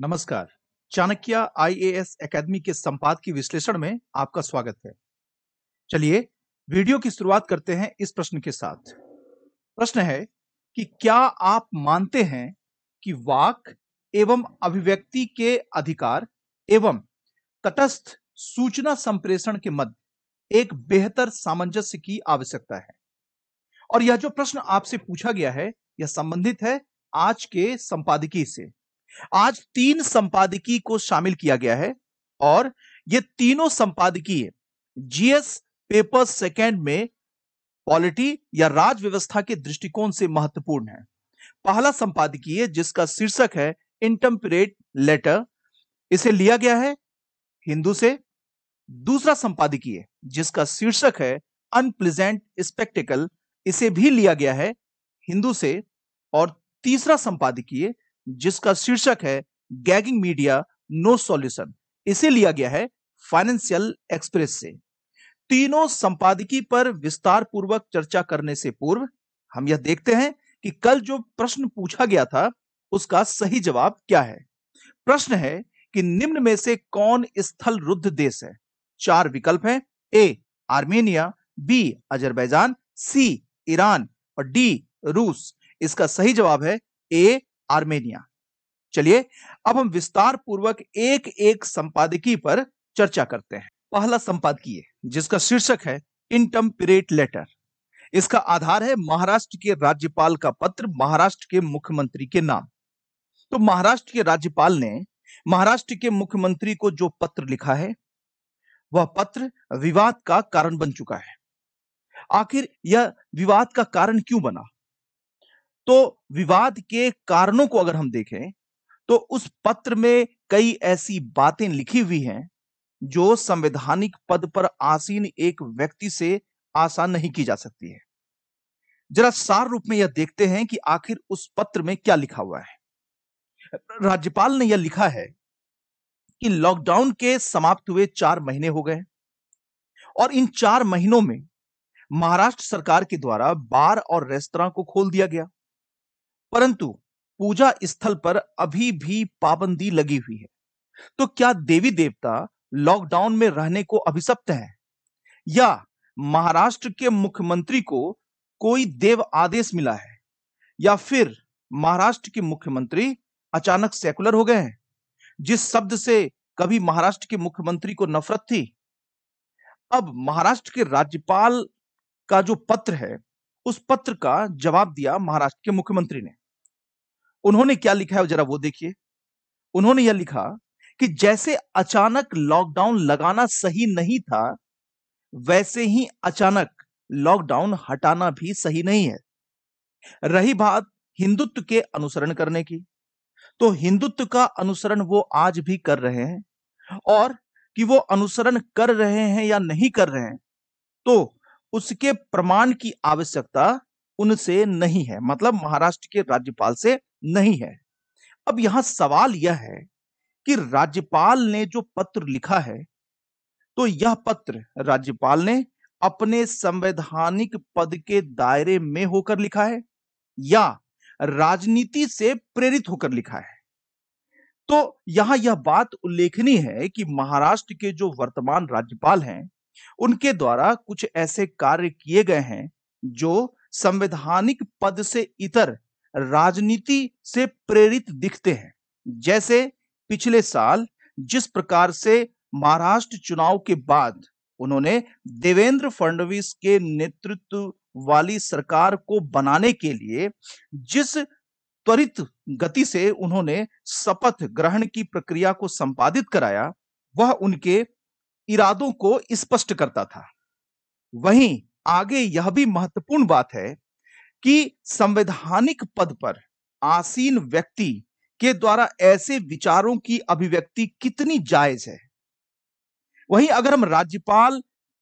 नमस्कार Chanakya IAS academy के संपादकीय विश्लेषण में आपका स्वागत है चलिए वीडियो की शुरुआत करते हैं इस प्रश्न के साथ प्रश्न है कि क्या आप मानते हैं कि वाक एवं अभिव्यक्ति के अधिकार एवं तटस्थ सूचना संप्रेषण के मध्य एक बेहतर सामंजस्य की आवश्यकता है और यह जो प्रश्न आपसे पूछा गया है यह संबंधित है आज के संपादकीय से आज तीन संपादकीय को शामिल किया गया है और ये तीनों संपादकीय जीएस पेपर सेकेंड में पॉलिटी या राज व्यवस्था के दृष्टिकोण से महत्वपूर्ण है पहला संपादकीय जिसका शीर्षक है इंटम्परेट लेटर इसे लिया गया है हिंदू से दूसरा संपादकीय जिसका शीर्षक है अनप्लेजेंट स्पेक्टिकल इसे भी लिया गया है हिंदू से और तीसरा संपादकीय जिसका शीर्षक है गैगिंग मीडिया नो सॉल्यूशन इसे लिया गया है फाइनेंशियल एक्सप्रेस से तीनों संपादकी पर विस्तार पूर्वक चर्चा करने से पूर्व हम यह देखते हैं कि कल जो प्रश्न पूछा गया था उसका सही जवाब क्या है प्रश्न है कि निम्न में से कौन स्थल रुद्ध देश है चार विकल्प हैं A Armenia B Azerbaijan C Iran और डी रूस इसका सही जवाब है ए आर्मेनिया चलिए अब हम विस्तार पूर्वक एक एक संपादकीय पर चर्चा करते हैं पहला संपादकीय जिसका शीर्षक है इंटम्परेट लेटर इसका आधार है महाराष्ट्र के राज्यपाल का पत्र महाराष्ट्र के मुख्यमंत्री के नाम तो महाराष्ट्र के राज्यपाल ने महाराष्ट्र के मुख्यमंत्री को जो पत्र लिखा है वह पत्र विवाद का कारण बन चुका है आखिर यह विवाद का कारण क्यों बना तो विवाद के कारणों को अगर हम देखें तो उस पत्र में कई ऐसी बातें लिखी हुई हैं जो संवैधानिक पद पर आसीन एक व्यक्ति से आसान नहीं की जा सकती है जरा सार रूप में यह देखते हैं कि आखिर उस पत्र में क्या लिखा हुआ है राज्यपाल ने यह लिखा है कि लॉकडाउन के समाप्त हुए चार महीने हो गए और इन चार महीनों में महाराष्ट्र सरकार के द्वारा बार और रेस्तरा को खोल दिया गया परंतु पूजा स्थल पर अभी भी पाबंदी लगी हुई है तो क्या देवी देवता लॉकडाउन में रहने को अभिशप्त है या महाराष्ट्र के मुख्यमंत्री को कोई देव आदेश मिला है या फिर महाराष्ट्र के मुख्यमंत्री अचानक सेकुलर हो गए हैं जिस शब्द से कभी महाराष्ट्र के मुख्यमंत्री को नफरत थी अब महाराष्ट्र के राज्यपाल का जो पत्र है उस पत्र का जवाब दिया महाराष्ट्र के मुख्यमंत्री ने उन्होंने क्या लिखा है जरा वो देखिए उन्होंने यह लिखा कि जैसे अचानक लॉकडाउन लगाना सही नहीं था वैसे ही अचानक लॉकडाउन हटाना भी सही नहीं है रही बात हिंदुत्व के अनुसरण करने की तो हिंदुत्व का अनुसरण वो आज भी कर रहे हैं और कि वो अनुसरण कर रहे हैं या नहीं कर रहे हैं तो उसके प्रमाण की आवश्यकता उनसे नहीं है मतलब महाराष्ट्र के राज्यपाल से नहीं है अब यहां सवाल यह है कि राज्यपाल ने जो पत्र लिखा है तो यह पत्र राज्यपाल ने अपने संवैधानिक पद के दायरे में होकर लिखा है या राजनीति से प्रेरित होकर लिखा है तो यहां यह बात उल्लेखनीय है कि महाराष्ट्र के जो वर्तमान राज्यपाल हैं उनके द्वारा कुछ ऐसे कार्य किए गए हैं जो संवैधानिक पद से इतर राजनीति से प्रेरित दिखते हैं जैसे पिछले साल जिस प्रकार से महाराष्ट्र चुनाव के बाद उन्होंने देवेंद्र फडणवीस के नेतृत्व वाली सरकार को बनाने के लिए जिस त्वरित गति से उन्होंने शपथ ग्रहण की प्रक्रिया को संपादित कराया वह उनके इरादों को स्पष्ट करता था वहीं आगे यह भी महत्वपूर्ण बात है कि संवैधानिक पद पर आसीन व्यक्ति के द्वारा ऐसे विचारों की अभिव्यक्ति कितनी जायज है वहीं अगर हम राज्यपाल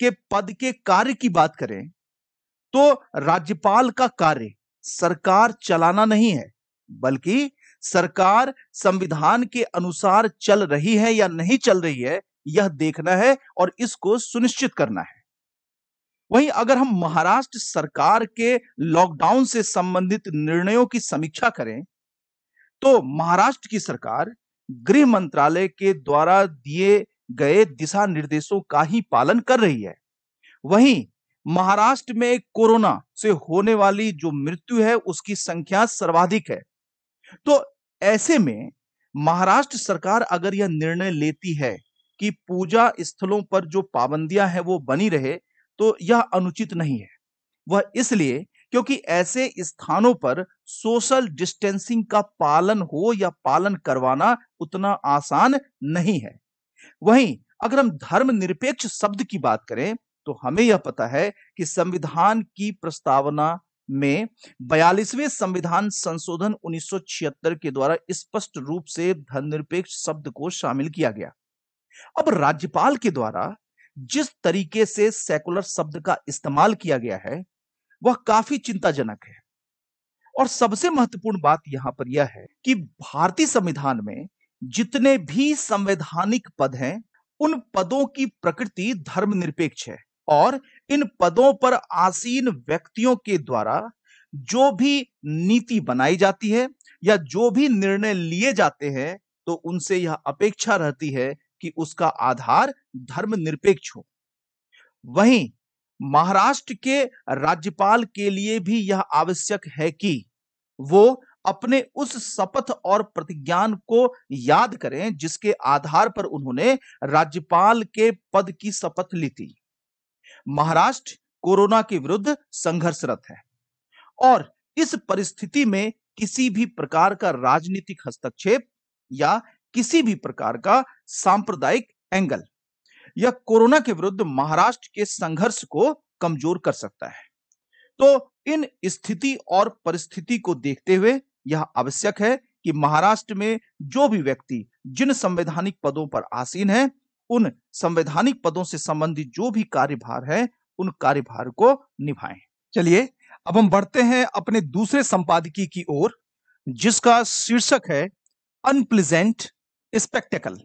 के पद के कार्य की बात करें तो राज्यपाल का कार्य सरकार चलाना नहीं है बल्कि सरकार संविधान के अनुसार चल रही है या नहीं चल रही है यह देखना है और इसको सुनिश्चित करना है वहीं अगर हम महाराष्ट्र सरकार के लॉकडाउन से संबंधित निर्णयों की समीक्षा करें तो महाराष्ट्र की सरकार गृह मंत्रालय के द्वारा दिए गए दिशा निर्देशों का ही पालन कर रही है वहीं महाराष्ट्र में कोरोना से होने वाली जो मृत्यु है उसकी संख्या सर्वाधिक है तो ऐसे में महाराष्ट्र सरकार अगर यह निर्णय लेती है कि पूजा स्थलों पर जो पाबंदियां हैं वो बनी रहे तो यह अनुचित नहीं है वह इसलिए क्योंकि ऐसे स्थानों पर सोशल डिस्टेंसिंग का पालन हो या पालन करवाना उतना आसान नहीं है वहीं अगर हम निरपेक्ष शब्द की बात करें तो हमें यह पता है कि संविधान की प्रस्तावना में बयालीसवें संविधान संशोधन 1976 के द्वारा स्पष्ट रूप से धर्मनिरपेक्ष शब्द को शामिल किया गया अब राज्यपाल के द्वारा जिस तरीके से सेकुलर शब्द का इस्तेमाल किया गया है वह काफी चिंताजनक है और सबसे महत्वपूर्ण बात यहां पर यह है कि भारतीय संविधान में जितने भी संवैधानिक पद हैं उन पदों की प्रकृति धर्मनिरपेक्ष है और इन पदों पर आसीन व्यक्तियों के द्वारा जो भी नीति बनाई जाती है या जो भी निर्णय लिए जाते हैं तो उनसे यह अपेक्षा रहती है कि उसका आधार धर्म निरपेक्ष हो वहीं महाराष्ट्र के राज्यपाल के लिए भी यह आवश्यक है कि वो अपने उस शपथ और प्रतिज्ञान को याद करें जिसके आधार पर उन्होंने राज्यपाल के पद की शपथ ली थी महाराष्ट्र कोरोना के विरुद्ध संघर्षरत है और इस परिस्थिति में किसी भी प्रकार का राजनीतिक हस्तक्षेप या किसी भी प्रकार का सांप्रदायिक एंगल या कोरोना के विरुद्ध महाराष्ट्र के संघर्ष को कमजोर कर सकता है तो इन स्थिति और परिस्थिति को देखते हुए यह आवश्यक है कि महाराष्ट्र में जो भी व्यक्ति जिन संवैधानिक पदों पर आसीन है उन संवैधानिक पदों से संबंधित जो भी कार्यभार है उन कार्यभार को निभाएं चलिए अब हम बढ़ते हैं अपने दूसरे संपादकीय की ओर जिसका शीर्षक है अनप्लेजेंट स्पेक्टेकल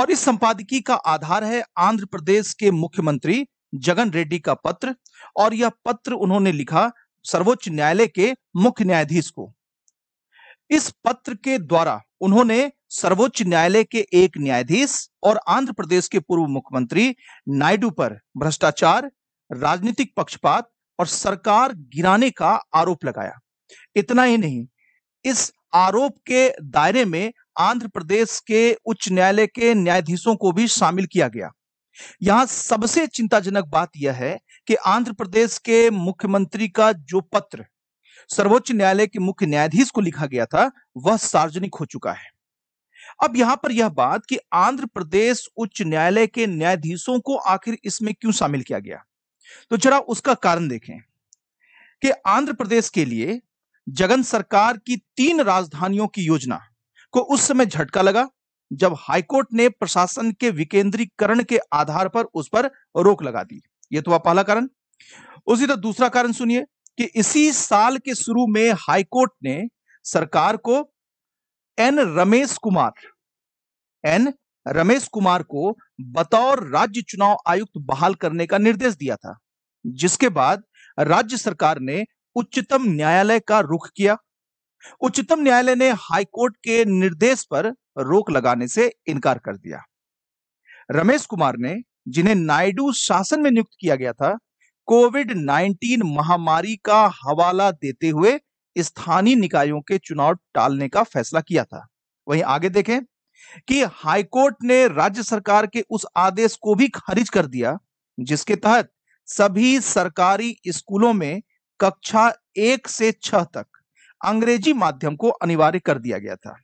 और इस संपादकीय का आधार है आंध्र प्रदेश के मुख्यमंत्री जगन रेड्डी का पत्र और यह पत्र उन्होंने लिखा सर्वोच्च न्यायालय के मुख्य न्यायाधीश को इस पत्र के द्वारा उन्होंने सर्वोच्च न्यायालय के एक न्यायाधीश और आंध्र प्रदेश के पूर्व मुख्यमंत्री नायडू पर भ्रष्टाचार राजनीतिक पक्षपात और सरकार गिराने का आरोप लगाया इतना ही नहीं इस आरोप के दायरे में आंध्र प्रदेश के उच्च न्यायालय के न्यायाधीशों को भी शामिल किया गया यहां सबसे चिंताजनक बात यह है कि आंध्र प्रदेश के मुख्यमंत्री का जो पत्र सर्वोच्च न्यायालय के मुख्य न्यायाधीश को लिखा गया था वह सार्वजनिक हो चुका है अब यहां पर यह बात कि आंध्र प्रदेश उच्च न्यायालय के न्यायाधीशों को आखिर इसमें क्यों शामिल किया गया तो जरा उसका कारण देखें कि आंध्र प्रदेश के लिए जगन सरकार की तीन राजधानियों की योजना को उस समय झटका लगा जब हाईकोर्ट ने प्रशासन के विकेंद्रीकरण के आधार पर उस पर रोक लगा दी यह तो पहला कारण उसी तरह दूसरा कारण सुनिए कि इसी साल के शुरू में हाईकोर्ट ने सरकार को एन रमेश कुमार एन रमेश कुमार को बतौर राज्य चुनाव आयुक्त बहाल करने का निर्देश दिया था जिसके बाद राज्य सरकार ने उच्चतम न्यायालय का रुख किया उच्चतम न्यायालय ने हाईकोर्ट के निर्देश पर रोक लगाने से इनकार कर दिया रमेश कुमार ने जिन्हें नायडू शासन में नियुक्त किया गया था कोविड 19 महामारी का हवाला देते हुए स्थानीय निकायों के चुनाव टालने का फैसला किया था वहीं आगे देखें कि हाईकोर्ट ने राज्य सरकार के उस आदेश को भी खारिज कर दिया जिसके तहत सभी सरकारी स्कूलों में कक्षा एक से छह तक अंग्रेजी माध्यम को अनिवार्य कर दिया गया था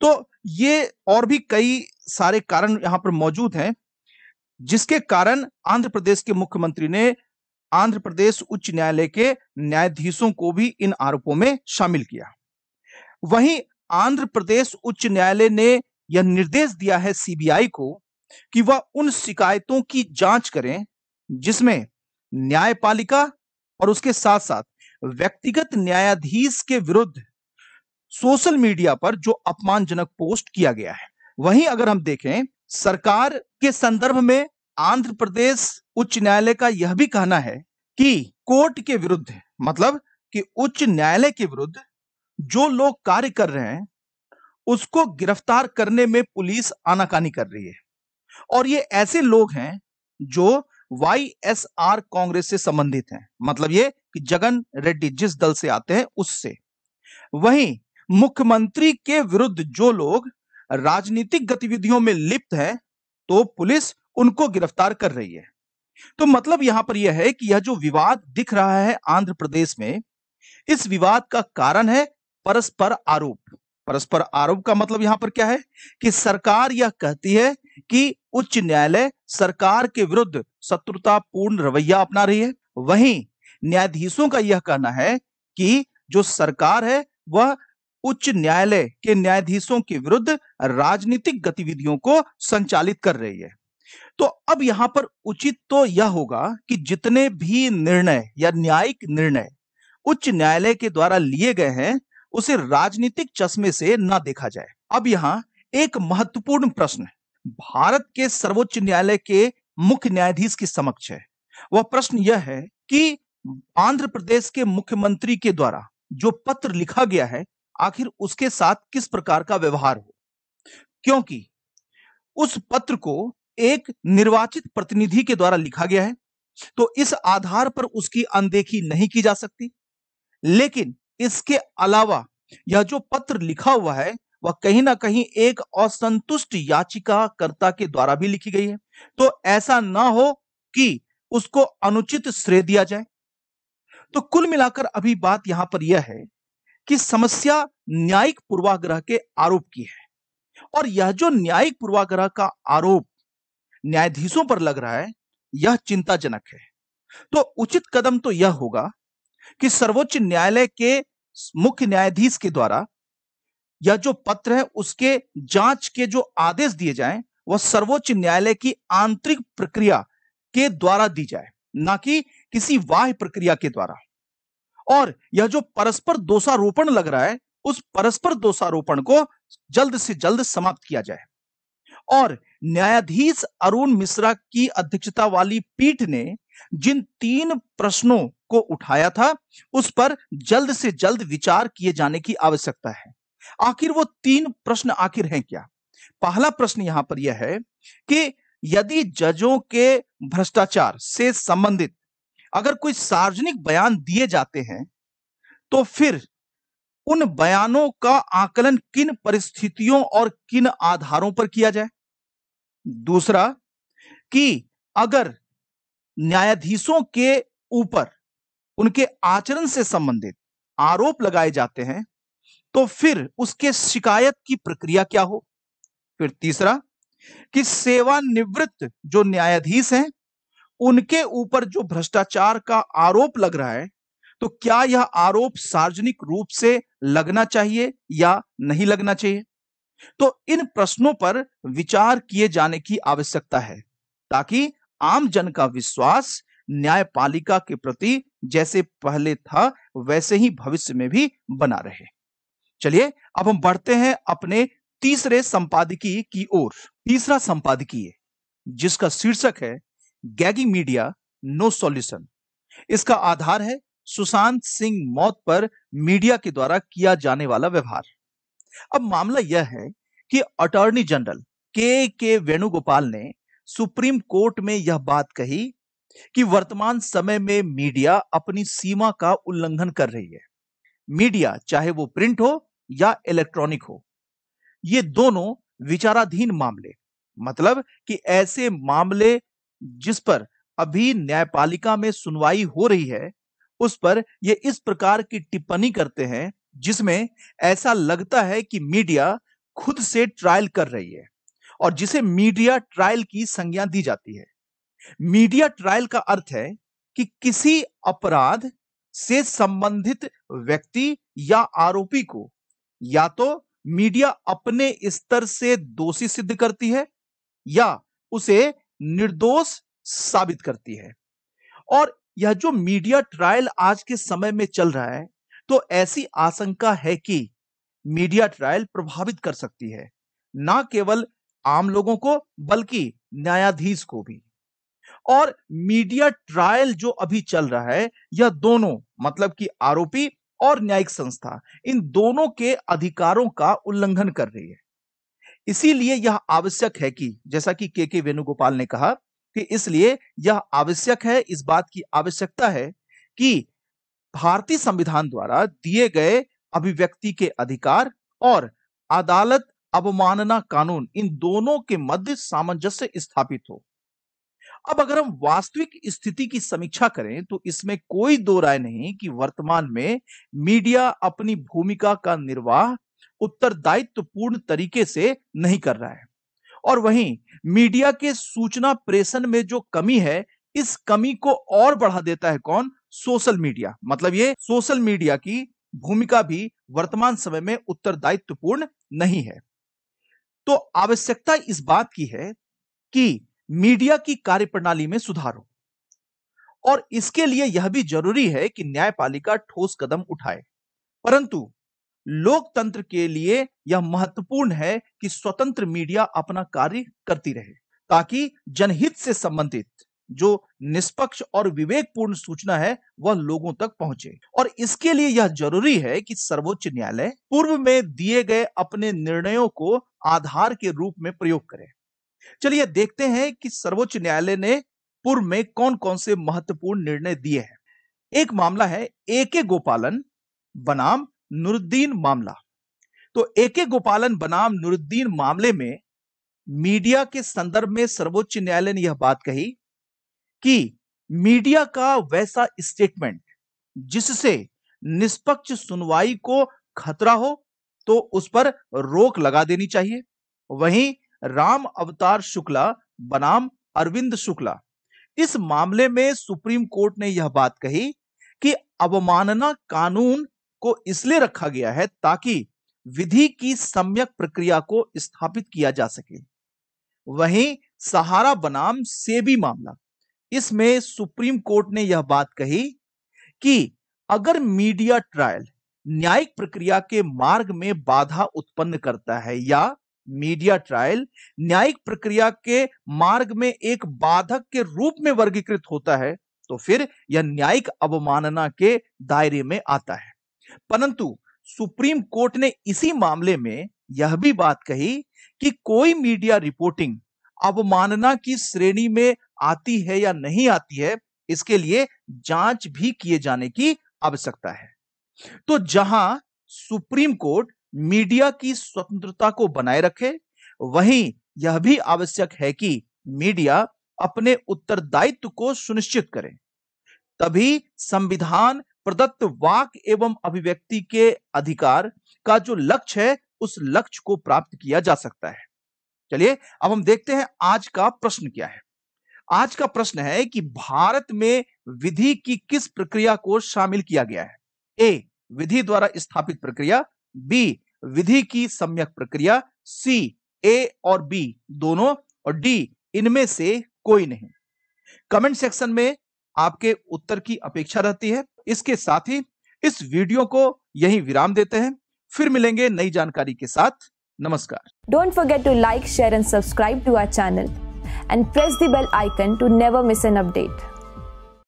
तो ये और भी कई सारे कारण यहां पर मौजूद हैं जिसके कारण आंध्र प्रदेश के मुख्यमंत्री ने आंध्र प्रदेश उच्च न्यायालय के न्यायाधीशों को भी इन आरोपों में शामिल किया वहीं आंध्र प्रदेश उच्च न्यायालय ने यह निर्देश दिया है सीबीआई को कि वह उन शिकायतों की जांच करें जिसमें न्यायपालिका और उसके साथ साथ व्यक्तिगत न्यायाधीश के विरुद्ध सोशल मीडिया पर जो अपमानजनक पोस्ट किया गया है वहीं अगर हम देखें सरकार के संदर्भ में आंध्र प्रदेश उच्च न्यायालय का यह भी कहना है कि कोर्ट के विरुद्ध मतलब कि उच्च न्यायालय के विरुद्ध जो लोग कार्य कर रहे हैं उसको गिरफ्तार करने में पुलिस आनाकानी कर रही है और ये ऐसे लोग हैं जो वाई एस आर कांग्रेस से संबंधित हैं मतलब ये जगन रेड्डी जिस दल से आते हैं उससे वहीं मुख्यमंत्री के विरुद्ध जो लोग राजनीतिक गतिविधियों में लिप्त हैं तो पुलिस उनको गिरफ्तार कर रही है तो मतलब यहां पर यह है कि यह जो विवाद दिख रहा है आंध्र प्रदेश में इस विवाद का कारण है परस्पर आरोप परस्पर आरोप का मतलब यहां पर क्या है कि सरकार यह कहती है कि उच्च न्यायालय सरकार के विरुद्ध शत्रुतापूर्ण रवैया अपना रही है वहीं न्यायाधीशों का यह कहना है कि जो सरकार है वह उच्च न्यायालय के न्यायाधीशों के विरुद्ध राजनीतिक गतिविधियों को संचालित कर रही है तो अब यहां पर उचित तो यह होगा कि जितने भी निर्णय या न्यायिक निर्णय उच्च न्यायालय के द्वारा लिए गए हैं उसे राजनीतिक चश्मे से ना देखा जाए अब यहां एक महत्वपूर्ण प्रश्न भारत के सर्वोच्च न्यायालय के मुख्य न्यायाधीश के समक्ष है वह प्रश्न यह है कि आंध्र प्रदेश के मुख्यमंत्री के द्वारा जो पत्र लिखा गया है आखिर उसके साथ किस प्रकार का व्यवहार हो क्योंकि उस पत्र को एक निर्वाचित प्रतिनिधि के द्वारा लिखा गया है तो इस आधार पर उसकी अनदेखी नहीं की जा सकती लेकिन इसके अलावा यह जो पत्र लिखा हुआ है वह कहीं ना कहीं एक असंतुष्ट याचिकाकर्ता के द्वारा भी लिखी गई है तो ऐसा ना हो कि उसको अनुचित श्रेय दिया जाए तो कुल मिलाकर अभी बात यहां पर यह है कि समस्या न्यायिक पूर्वाग्रह के आरोप की है और यह जो न्यायिक पूर्वाग्रह का आरोप न्यायाधीशों पर लग रहा है यह चिंताजनक है तो उचित कदम तो यह होगा कि सर्वोच्च न्यायालय के मुख्य न्यायाधीश के द्वारा यह जो पत्र है उसके जांच के जो आदेश दिए जाएं वह सर्वोच्च न्यायालय की आंतरिक प्रक्रिया के द्वारा दी जाए ना कि किसी वाह प्रक्रिया के द्वारा और यह जो परस्पर दोषारोपण लग रहा है उस परस्पर दोषारोपण को जल्द से जल्द समाप्त किया जाए और न्यायाधीश अरुण मिश्रा की अध्यक्षता वाली पीठ ने जिन तीन प्रश्नों को उठाया था उस पर जल्द से जल्द विचार किए जाने की आवश्यकता है आखिर वो तीन प्रश्न आखिर हैं क्या पहला प्रश्न यहां पर यह है कि यदि जजों के भ्रष्टाचार से संबंधित अगर कोई सार्वजनिक बयान दिए जाते हैं तो फिर उन बयानों का आकलन किन परिस्थितियों और किन आधारों पर किया जाए दूसरा कि अगर न्यायाधीशों के ऊपर उनके आचरण से संबंधित आरोप लगाए जाते हैं तो फिर उसके शिकायत की प्रक्रिया क्या हो फिर तीसरा कि सेवानिवृत्त जो न्यायाधीश हैं उनके ऊपर जो भ्रष्टाचार का आरोप लग रहा है तो क्या यह आरोप सार्वजनिक रूप से लगना चाहिए या नहीं लगना चाहिए तो इन प्रश्नों पर विचार किए जाने की आवश्यकता है ताकि आम जन का विश्वास न्यायपालिका के प्रति जैसे पहले था वैसे ही भविष्य में भी बना रहे चलिए अब हम बढ़ते हैं अपने तीसरे संपादकीय की ओर तीसरा संपादकीय जिसका शीर्षक है गैगी मीडिया नो सॉल्यूशन इसका आधार है सुशांत सिंह मौत पर मीडिया के द्वारा किया जाने वाला व्यवहार अब मामला यह है कि अटॉर्नी जनरल के के वेणुगोपाल ने सुप्रीम कोर्ट में यह बात कही कि वर्तमान समय में मीडिया अपनी सीमा का उल्लंघन कर रही है मीडिया चाहे वो प्रिंट हो या इलेक्ट्रॉनिक हो ये दोनों विचाराधीन मामले मतलब कि ऐसे मामले जिस पर अभी न्यायपालिका में सुनवाई हो रही है उस पर ये इस प्रकार की टिप्पणी करते हैं जिसमें ऐसा लगता है कि मीडिया खुद से ट्रायल कर रही है और जिसे मीडिया ट्रायल की संज्ञा दी जाती है मीडिया ट्रायल का अर्थ है कि किसी अपराध से संबंधित व्यक्ति या आरोपी को या तो मीडिया अपने स्तर से दोषी सिद्ध करती है या उसे निर्दोष साबित करती है और यह जो मीडिया ट्रायल आज के समय में चल रहा है तो ऐसी आशंका है कि मीडिया ट्रायल प्रभावित कर सकती है ना केवल आम लोगों को बल्कि न्यायाधीश को भी और मीडिया ट्रायल जो अभी चल रहा है यह दोनों मतलब कि आरोपी और न्यायिक संस्था इन दोनों के अधिकारों का उल्लंघन कर रही है इसीलिए यह आवश्यक है कि जैसा कि के के वेणुगोपाल ने कहा कि इसलिए यह आवश्यक है इस बात की आवश्यकता है कि भारतीय संविधान द्वारा दिए गए अभिव्यक्ति के अधिकार और अदालत अवमानना कानून इन दोनों के मध्य सामंजस्य स्थापित हो अब अगर हम वास्तविक स्थिति की समीक्षा करें तो इसमें कोई दो राय नहीं कि वर्तमान में मीडिया अपनी भूमिका का निर्वाह उत्तरदायित्वपूर्ण तरीके से नहीं कर रहा है और वहीं मीडिया के सूचना प्रेषण में जो कमी है इस कमी को और बढ़ा देता है कौन सोशल मीडिया मतलब ये सोशल मीडिया की भूमिका भी वर्तमान समय में उत्तरदायित्वपूर्ण नहीं है तो आवश्यकता इस बात की है कि मीडिया की कार्यप्रणाली में सुधार हो और इसके लिए यह भी जरूरी है कि न्यायपालिका ठोस कदम उठाए परंतु लोकतंत्र के लिए यह महत्वपूर्ण है कि स्वतंत्र मीडिया अपना कार्य करती रहे ताकि जनहित से संबंधित जो निष्पक्ष और विवेकपूर्ण सूचना है वह लोगों तक पहुंचे और इसके लिए यह जरूरी है कि सर्वोच्च न्यायालय पूर्व में दिए गए अपने निर्णयों को आधार के रूप में प्रयोग करे चलिए देखते हैं कि सर्वोच्च न्यायालय ने पूर्व में कौन कौन से महत्वपूर्ण निर्णय दिए हैं एक मामला है ए के गोपालन बनाम नुरुद्दीन मामला तो ए के गोपालन बनाम नुरुद्दीन मामले में मीडिया के संदर्भ में सर्वोच्च न्यायालय ने यह बात कही कि मीडिया का वैसा स्टेटमेंट जिससे निष्पक्ष सुनवाई को खतरा हो तो उस पर रोक लगा देनी चाहिए वहीं राम अवतार शुक्ला बनाम अरविंद शुक्ला इस मामले में सुप्रीम कोर्ट ने यह बात कही कि अवमानना कानून को इसलिए रखा गया है ताकि विधि की सम्यक प्रक्रिया को स्थापित किया जा सके वहीं सहारा बनाम सेबी मामला इसमें सुप्रीम कोर्ट ने यह बात कही कि अगर मीडिया ट्रायल न्यायिक प्रक्रिया के मार्ग में बाधा उत्पन्न करता है या मीडिया ट्रायल न्यायिक प्रक्रिया के मार्ग में एक बाधक के रूप में वर्गीकृत होता है तो फिर यह न्यायिक अवमानना के दायरे में आता है परंतु सुप्रीम कोर्ट ने इसी मामले में यह भी बात कही कि कोई मीडिया रिपोर्टिंग अवमानना की श्रेणी में आती है या नहीं आती है इसके लिए जांच भी किए जाने की आवश्यकता है तो जहां सुप्रीम कोर्ट मीडिया की स्वतंत्रता को बनाए रखे वहीं यह भी आवश्यक है कि मीडिया अपने उत्तरदायित्व को सुनिश्चित करे तभी संविधान प्रदत्त वाक एवं अभिव्यक्ति के अधिकार का जो लक्ष्य है उस लक्ष्य को प्राप्त किया जा सकता है चलिए अब हम देखते हैं आज का प्रश्न क्या है आज का प्रश्न है कि भारत में विधि की किस प्रक्रिया को शामिल किया गया है ए विधि द्वारा स्थापित प्रक्रिया बी विधि की सम्यक प्रक्रिया सी ए और बी दोनों और डी इनमें से कोई नहीं कमेंट सेक्शन में आपके उत्तर की अपेक्षा रहती है इसके साथ ही इस वीडियो को यही विराम देते हैं फिर मिलेंगे नई जानकारी के साथ नमस्कार don't forget to like share and subscribe to our channel and press the bell icon to never miss an update